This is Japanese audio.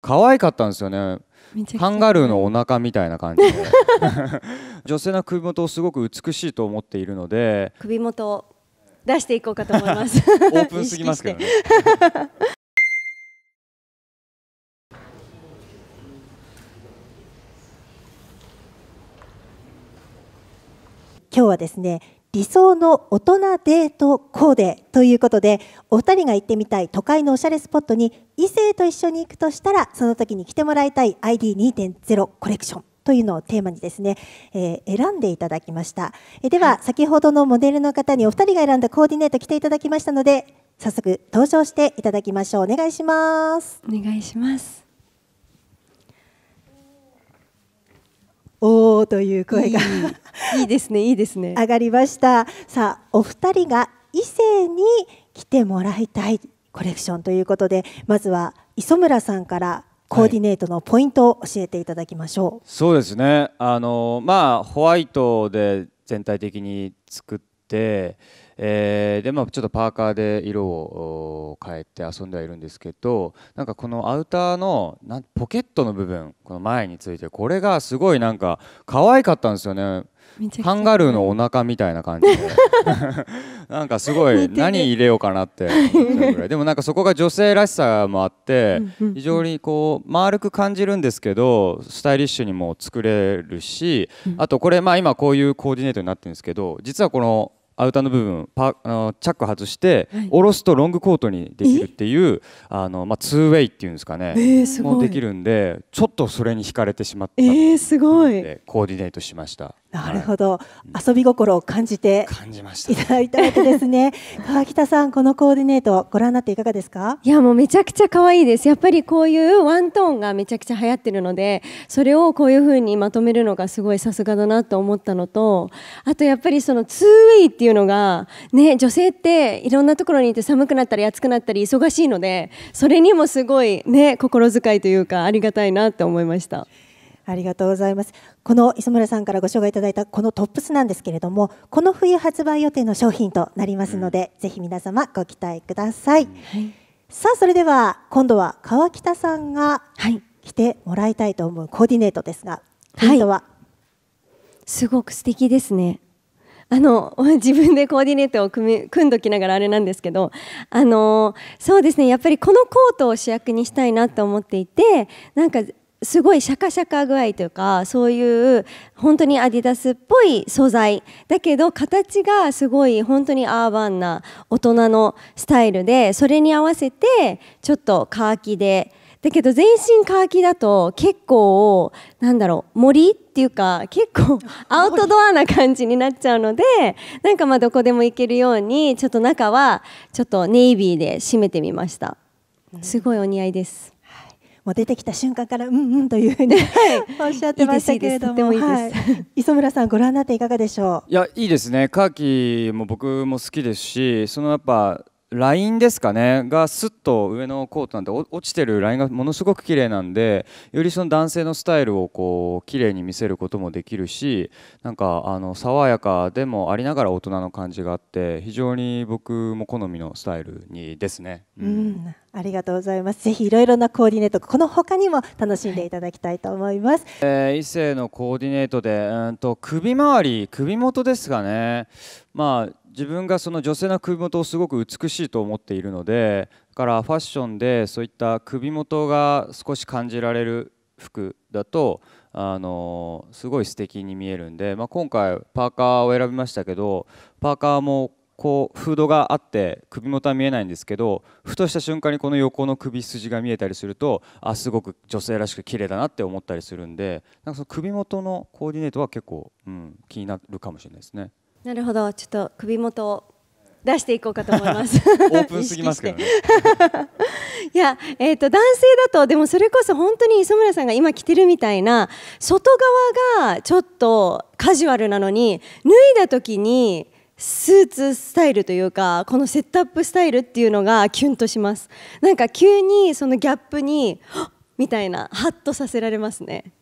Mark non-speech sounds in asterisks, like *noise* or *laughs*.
可愛かったんですよねカンガルーのお腹みたいな感じで *laughs* 女性の首元をすごく美しいと思っているので首元を出していこうかと思いますオープンすぎますけどね *laughs* 今日はですね理想の大人デートコーデということでお二人が行ってみたい都会のおしゃれスポットに異性と一緒に行くとしたらその時に来てもらいたい ID2.0 コレクションというのをテーマにですね、えー、選んでいただきました、えでは先ほどのモデルの方にお二人が選んだコーディネート着ていただきましたので早速登場していただきましょうお願いしますお願いしますおーという声がいいですねいいですね上がりましたさあお二人が異性に来てもらいたいコレクションということでまずは磯村さんからコーディネートのポイントを教えていただきましょう、はい、そうですねあのまあホワイトで全体的に作って、えー、でまあちょっとパーカーで色を変えて遊んではいるんですけどなんかこのアウターのなポケットの部分この前についてこれがすごいなんか可愛かったんですよねカンガルーのお腹みたいな感じで *laughs* なんかすごい何入れようかなってでも *laughs* なんかそこが女性らしさもあって非常にこう丸く感じるんですけどスタイリッシュにも作れるしあとこれまあ今こういうコーディネートになってるんですけど実はこのアウターの部分パあのチャック外して、下ろすとロングコートにできるっていうあの、まあ、ツーウェイっていうんですかね、もうできるんでちょっとそれに惹かれてしまったえー、すごいコーディネートしましたなるほど、はい、遊び心を感じていただいたわけですね *laughs* 川北さんこのコーディネートご覧になっていかがですかいやもうめちゃくちゃ可愛いですやっぱりこういうワントーンがめちゃくちゃ流行ってるのでそれをこういう風にまとめるのがすごいさすがだなと思ったのとあとやっぱりその2ウ a y っていうのがね女性っていろんなところにいて寒くなったり暑くなったり忙しいのでそれにもすごいね心遣いというかありがたいなって思いましたありがとうございます。この磯村さんからご紹介いただいたこのトップスなんですけれども、この冬発売予定の商品となりますので、うん、ぜひ皆様ご期待ください。はい、さあ、それでは今度は川北さんが来てもらいたいと思うコーディネートですが、ポイントは、はい、すごく素敵ですね。あの *laughs* 自分でコーディネートを組み組んどきながらあれなんですけど、あのそうですねやっぱりこのコートを主役にしたいなと思っていてなんかすごいシャカシャカ具合というかそういう本当にアディダスっぽい素材だけど形がすごい本当にアーバンな大人のスタイルでそれに合わせてちょっとカーキでだけど全身カーキだと結構なん *laughs* だろう森っていうか結構アウトドアな感じになっちゃうのでなんかまあどこでも行けるようにちょっと中はちょっとネイビーで締めてみました。すごいお似合いです。もう出てきた瞬間からうんうんというふうにはい、*laughs* おっしゃってましたけれども、磯村さんご覧になっていかがでしょう。いやいいですね。カーキも僕も好きですし、そのやっぱラインですかねがすっと上のコートなんで落ちてるラインがものすごく綺麗なんでよりその男性のスタイルをこう綺麗に見せることもできるしなんかあの爽やかでもありながら大人の感じがあって非常に僕も好みのスタイルにですね。うん、うんありがとうございます。ぜひいろいろなコーディネート、この他にも楽しんでいただきたいと思います。えー、異性のコーディネートで、うんと首周り、首元ですがね。まあ自分がその女性の首元をすごく美しいと思っているのでだからファッションでそういった首元が少し感じられる服だとあのすごい素敵に見えるんで、まあ、今回パーカーを選びましたけどパーカーもこうフードがあって首元は見えないんですけどふとした瞬間にこの横の首筋が見えたりするとあすごく女性らしく綺麗だなって思ったりするんでなんかその首元のコーディネートは結構、うん、気になるかもしれないですね。なるほどちょっと首元を出していこうかと思います *laughs* オープンすぎますけどね *laughs* いや、えーと男性だとでもそれこそ本当に磯村さんが今着てるみたいな外側がちょっとカジュアルなのに脱いだ時にスーツスタイルというかこのセットアップスタイルっていうのがキュンとしますなんか急にそのギャップにみたいなハッとさせられますね